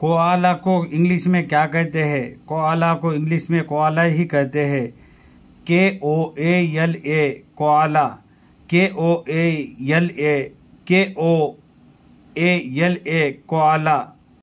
कोआला को इंग्लिश में क्या कहते हैं कोआला को इंग्लिश में कोआला ही कहते हैं के ओ ए एल ए कोआला के ओ ए एल ए के ओ ए एल ए कोआला